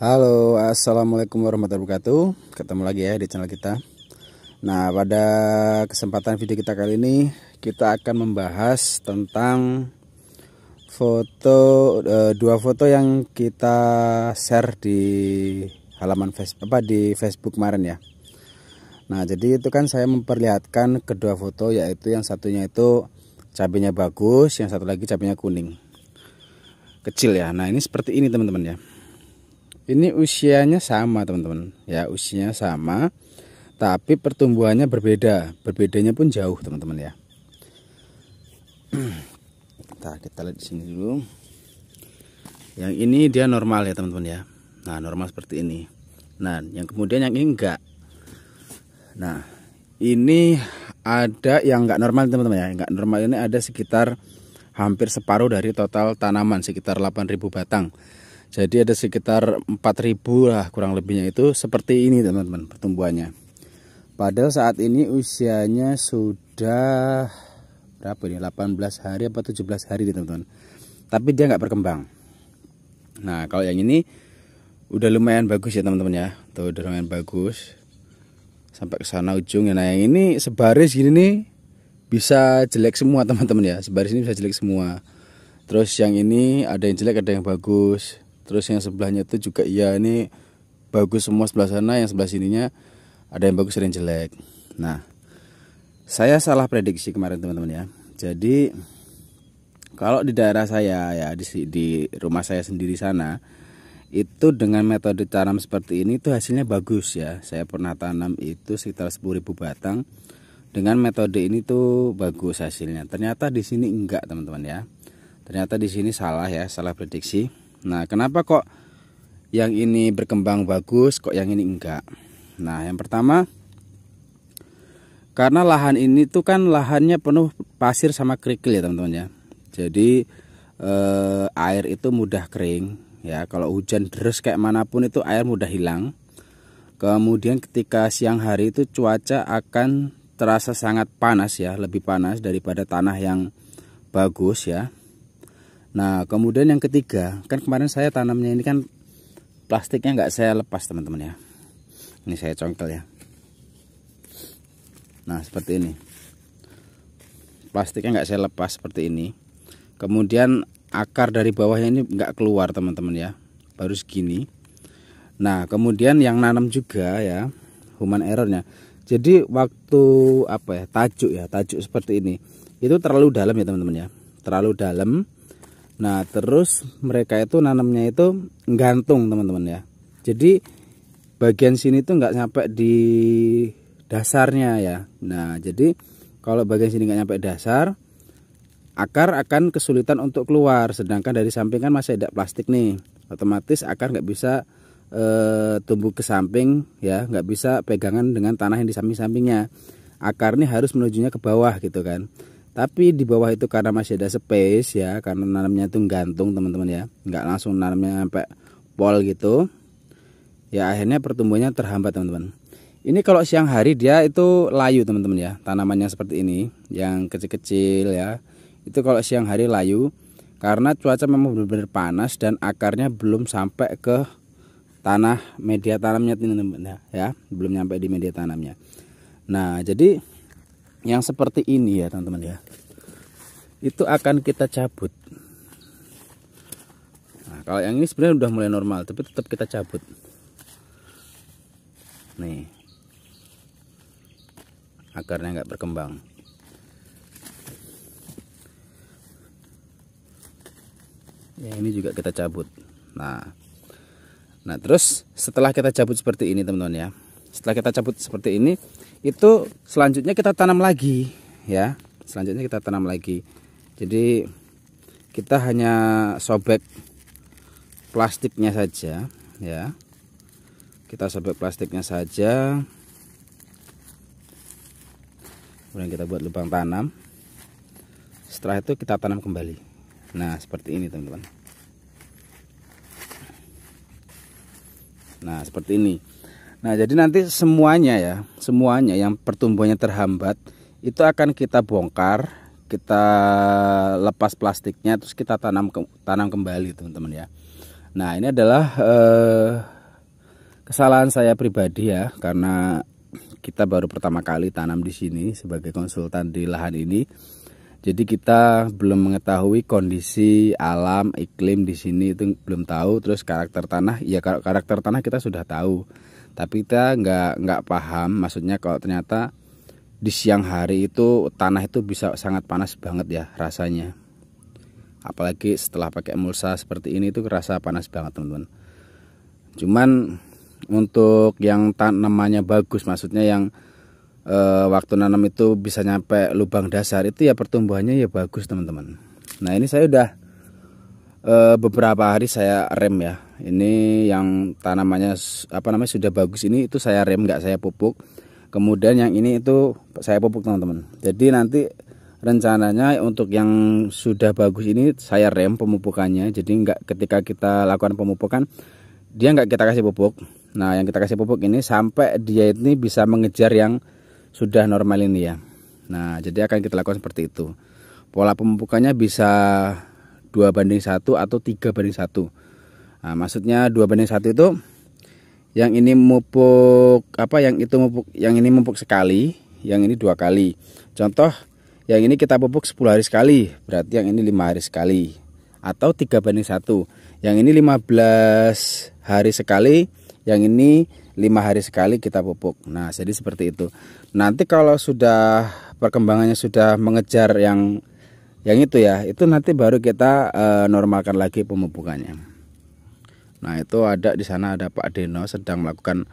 Halo, assalamualaikum warahmatullahi wabarakatuh. Ketemu lagi ya di channel kita. Nah, pada kesempatan video kita kali ini, kita akan membahas tentang foto eh, dua foto yang kita share di halaman Facebook apa di Facebook kemarin ya. Nah, jadi itu kan saya memperlihatkan kedua foto yaitu yang satunya itu cabenya bagus, yang satu lagi cabenya kuning. Kecil ya. Nah, ini seperti ini teman-teman ya. Ini usianya sama teman-teman ya usianya sama tapi pertumbuhannya berbeda berbedanya pun jauh teman-teman ya. Nah, kita lihat di sini dulu. Yang ini dia normal ya teman-teman ya. Nah normal seperti ini. Nah yang kemudian yang ini enggak. Nah ini ada yang enggak normal teman-teman ya. Enggak normal ini ada sekitar hampir separuh dari total tanaman sekitar 8.000 batang. Jadi ada sekitar 4000 lah kurang lebihnya itu seperti ini teman-teman pertumbuhannya. Padahal saat ini usianya sudah berapa ini 18 hari apa 17 hari gitu, teman-teman. Tapi dia nggak berkembang. Nah kalau yang ini udah lumayan bagus ya teman-teman ya. Tuh udah lumayan bagus sampai ke sana ujungnya. Nah yang ini sebaris gini nih bisa jelek semua teman-teman ya. Sebaris ini bisa jelek semua. Terus yang ini ada yang jelek ada yang bagus terus yang sebelahnya itu juga iya ini bagus semua sebelah sana yang sebelah sininya ada yang bagus ada yang jelek nah saya salah prediksi kemarin teman-teman ya jadi kalau di daerah saya ya di, di rumah saya sendiri sana itu dengan metode tanam seperti ini itu hasilnya bagus ya saya pernah tanam itu sekitar 10.000 batang dengan metode ini tuh bagus hasilnya ternyata di sini enggak teman-teman ya ternyata di sini salah ya salah prediksi Nah, kenapa kok yang ini berkembang bagus, kok yang ini enggak? Nah, yang pertama karena lahan ini tuh kan lahannya penuh pasir sama kerikil ya, teman-teman ya. Jadi eh, air itu mudah kering ya. Kalau hujan deras kayak manapun itu air mudah hilang. Kemudian ketika siang hari itu cuaca akan terasa sangat panas ya, lebih panas daripada tanah yang bagus ya. Nah kemudian yang ketiga kan kemarin saya tanamnya ini kan plastiknya nggak saya lepas teman-teman ya. Ini saya congkel ya. Nah seperti ini. Plastiknya nggak saya lepas seperti ini. Kemudian akar dari bawahnya ini nggak keluar teman-teman ya. Baru segini. Nah kemudian yang nanam juga ya human errornya. Jadi waktu apa ya tajuk ya tajuk seperti ini itu terlalu dalam ya teman-teman ya. Terlalu dalam Nah terus mereka itu nanamnya itu gantung teman-teman ya. Jadi bagian sini tuh nggak nyampe di dasarnya ya. Nah jadi kalau bagian sini nggak nyampe dasar, akar akan kesulitan untuk keluar. Sedangkan dari samping kan masih ada plastik nih. Otomatis akar nggak bisa e, tumbuh ke samping ya, nggak bisa pegangan dengan tanah yang di samping-sampingnya. Akar ini harus menujunya ke bawah gitu kan tapi di bawah itu karena masih ada space ya karena nanamnya itu gantung teman-teman ya nggak langsung nanamnya sampai pol gitu ya akhirnya pertumbuhannya terhambat teman-teman ini kalau siang hari dia itu layu teman-teman ya tanamannya seperti ini yang kecil-kecil ya itu kalau siang hari layu karena cuaca memang benar-benar panas dan akarnya belum sampai ke tanah media tanamnya teman-teman ya belum nyampe di media tanamnya nah jadi yang seperti ini ya teman-teman ya itu akan kita cabut nah, kalau yang ini sebenarnya udah mulai normal tapi tetap kita cabut nih akarnya nggak berkembang ya ini juga kita cabut nah nah terus setelah kita cabut seperti ini teman-teman ya setelah kita cabut seperti ini itu selanjutnya kita tanam lagi ya selanjutnya kita tanam lagi jadi kita hanya sobek plastiknya saja ya kita sobek plastiknya saja kemudian kita buat lubang tanam setelah itu kita tanam kembali nah seperti ini teman-teman nah seperti ini Nah, jadi nanti semuanya ya, semuanya yang pertumbuhannya terhambat itu akan kita bongkar, kita lepas plastiknya terus kita tanam ke, tanam kembali, teman-teman ya. Nah, ini adalah eh, kesalahan saya pribadi ya karena kita baru pertama kali tanam di sini sebagai konsultan di lahan ini jadi kita belum mengetahui kondisi alam, iklim di sini itu belum tahu. Terus karakter tanah, ya karakter tanah kita sudah tahu. Tapi kita nggak nggak paham, maksudnya kalau ternyata di siang hari itu tanah itu bisa sangat panas banget ya rasanya. Apalagi setelah pakai mulsa seperti ini itu kerasa panas banget teman-teman. Cuman untuk yang tanamannya bagus, maksudnya yang e, waktu nanam itu bisa nyampe lubang dasar itu ya pertumbuhannya ya bagus teman-teman nah ini saya udah e, beberapa hari saya rem ya ini yang tanamannya apa namanya sudah bagus ini itu saya rem nggak saya pupuk kemudian yang ini itu saya pupuk teman-teman jadi nanti rencananya untuk yang sudah bagus ini saya rem pemupukannya jadi nggak ketika kita lakukan pemupukan dia nggak kita kasih pupuk nah yang kita kasih pupuk ini sampai dia ini bisa mengejar yang sudah normal ini ya nah jadi akan kita lakukan seperti itu pola pemupukannya bisa dua banding satu atau tiga banding satu nah, maksudnya dua banding satu itu yang ini mupuk apa yang itu mupuk yang ini mupuk sekali yang ini dua kali contoh yang ini kita pupuk 10 hari sekali berarti yang ini 5 hari sekali atau tiga banding satu yang ini 15 hari sekali yang ini lima hari sekali kita pupuk. Nah, jadi seperti itu. Nanti kalau sudah perkembangannya sudah mengejar yang yang itu ya, itu nanti baru kita e, normalkan lagi pemupukannya. Nah, itu ada di sana ada Pak Deno sedang melakukan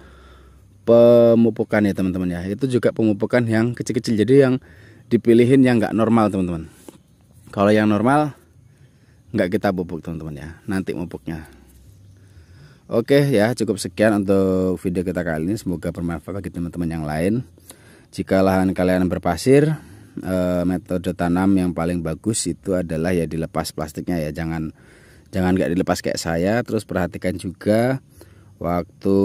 pemupukan ya, teman-teman ya. Itu juga pemupukan yang kecil-kecil. Jadi yang dipilihin yang nggak normal, teman-teman. Kalau yang normal nggak kita pupuk, teman-teman ya. Nanti pupuknya. Oke ya cukup sekian untuk video kita kali ini semoga bermanfaat bagi teman-teman yang lain. Jika lahan kalian berpasir eh, metode tanam yang paling bagus itu adalah ya dilepas plastiknya ya jangan jangan nggak dilepas kayak saya terus perhatikan juga waktu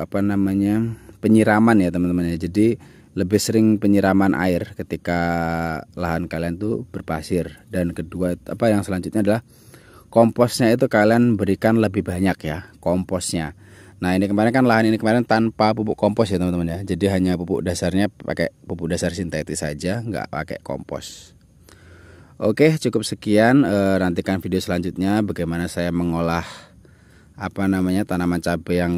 apa namanya penyiraman ya teman-teman ya jadi lebih sering penyiraman air ketika lahan kalian tuh berpasir dan kedua apa yang selanjutnya adalah komposnya itu kalian berikan lebih banyak ya komposnya nah ini kemarin kan lahan ini kemarin tanpa pupuk kompos ya teman-teman ya jadi hanya pupuk dasarnya pakai pupuk dasar sintetis saja nggak pakai kompos oke cukup sekian e, nantikan video selanjutnya bagaimana saya mengolah apa namanya tanaman cabai yang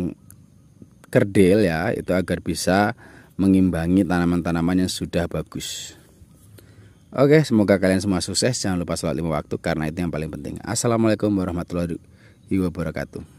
kerdil ya itu agar bisa mengimbangi tanaman-tanaman yang sudah bagus Oke, semoga kalian semua sukses. Jangan lupa sholat lima waktu karena itu yang paling penting. Assalamualaikum warahmatullahi wabarakatuh.